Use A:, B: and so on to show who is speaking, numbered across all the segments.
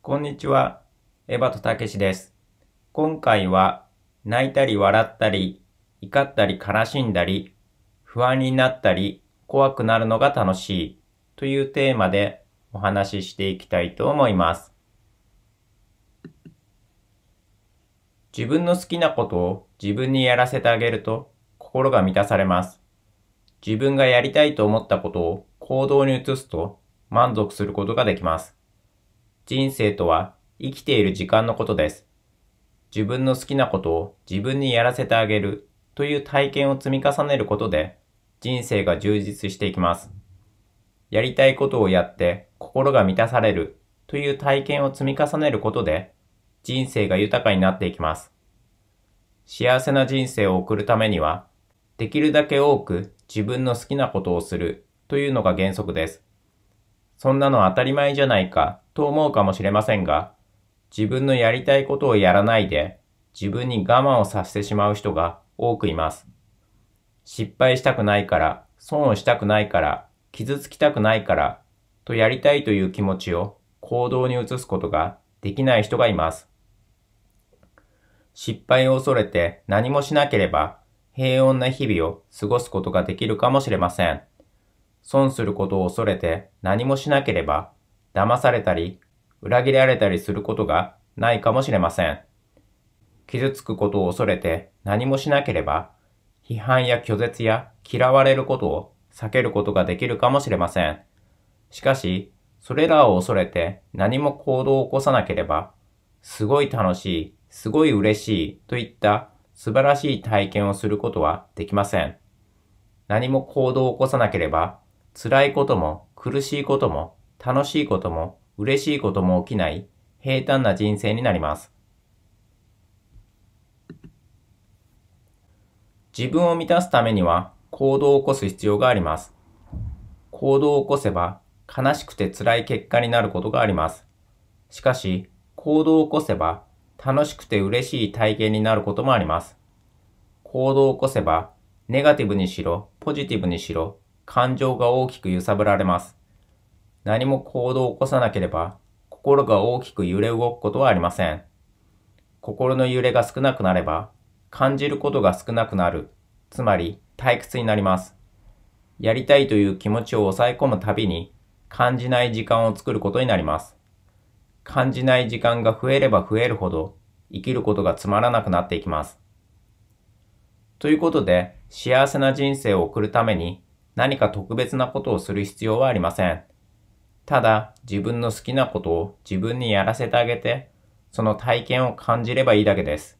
A: こんにちは。エバとたけしです。今回は、泣いたり笑ったり、怒ったり悲しんだり、不安になったり、怖くなるのが楽しいというテーマでお話ししていきたいと思います。自分の好きなことを自分にやらせてあげると心が満たされます。自分がやりたいと思ったことを行動に移すと満足することができます。人生とは生きている時間のことです。自分の好きなことを自分にやらせてあげるという体験を積み重ねることで人生が充実していきます。やりたいことをやって心が満たされるという体験を積み重ねることで人生が豊かになっていきます。幸せな人生を送るためにはできるだけ多く自分の好きなことをするというのが原則です。そんなの当たり前じゃないかと思うかもしれませんが、自分のやりたいことをやらないで、自分に我慢をさせてしまう人が多くいます。失敗したくないから、損をしたくないから、傷つきたくないから、とやりたいという気持ちを行動に移すことができない人がいます。失敗を恐れて何もしなければ平穏な日々を過ごすことができるかもしれません。損することを恐れて何もしなければ騙されたり、裏切られたりすることがないかもしれません。傷つくことを恐れて何もしなければ、批判や拒絶や嫌われることを避けることができるかもしれません。しかし、それらを恐れて何も行動を起こさなければ、すごい楽しい、すごい嬉しいといった素晴らしい体験をすることはできません。何も行動を起こさなければ、辛いことも苦しいことも楽しいことも嬉しいことも起きない平坦な人生になります。自分を満たすためには行動を起こす必要があります。行動を起こせば悲しくて辛い結果になることがあります。しかし、行動を起こせば楽しくて嬉しい体験になることもあります。行動を起こせばネガティブにしろ、ポジティブにしろ、感情が大きく揺さぶられます。何も行動を起こさなければ、心が大きく揺れ動くことはありません。心の揺れが少なくなれば、感じることが少なくなる。つまり、退屈になります。やりたいという気持ちを抑え込むたびに、感じない時間を作ることになります。感じない時間が増えれば増えるほど、生きることがつまらなくなっていきます。ということで、幸せな人生を送るために、何か特別なことをする必要はありません。ただ自分の好きなことを自分にやらせてあげて、その体験を感じればいいだけです。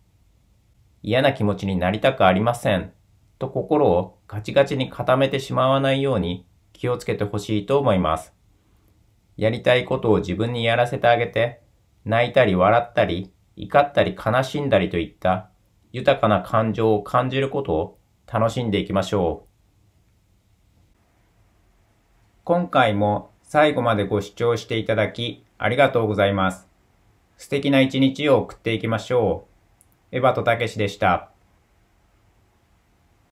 A: 嫌な気持ちになりたくありませんと心をガチガチに固めてしまわないように気をつけてほしいと思います。やりたいことを自分にやらせてあげて、泣いたり笑ったり、怒ったり悲しんだりといった豊かな感情を感じることを楽しんでいきましょう。今回も最後までご視聴していただき、ありがとうございます。素敵な一日を送っていきましょう。エバとたけしでした。